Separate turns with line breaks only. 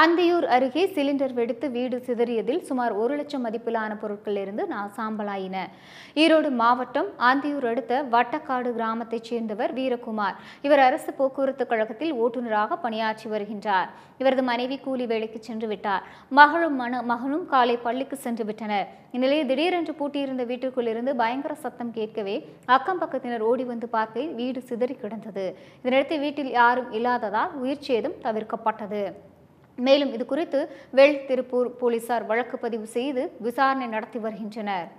அந்தியூர் அருகே சிலிண்டர் வெடித்து வீடு சிதறியதில் சுமார் ஒரு லட்சம் மதிப்பிலான பொருட்கள் இருந்து சாம்பலாயின ஈரோடு மாவட்டம் அந்தியூர் அடுத்த வட்டக்காடு கிராமத்தைச் சேர்ந்தவர் வீரகுமார் இவர் அரசு போக்குவரத்து கழகத்தில் ஓட்டுநராக பணியாற்றி வருகின்றார் இவரது மனைவி கூலி வேலைக்கு சென்று விட்டார் மகளும் மன மகனும் காலை பள்ளிக்கு சென்று விட்டனர் இந்நிலையில் திடீரென்று பூட்டியிருந்த வீட்டிற்குள் இருந்து பயங்கர சத்தம் கேட்கவே அக்கம் பக்கத்தினர் ஓடி வந்து பார்க்க வீடு சிதறி கிடந்தது இதனையடுத்து வீட்டில் யாரும் இல்லாததால் உயிர் சேதம் தவிர்க்கப்பட்டது மேலும் இது குறித்து வெள் திருப்பூர் போலீசார் வழக்கு பதிவு செய்து விசாரணை நடத்தி வருகின்றனர்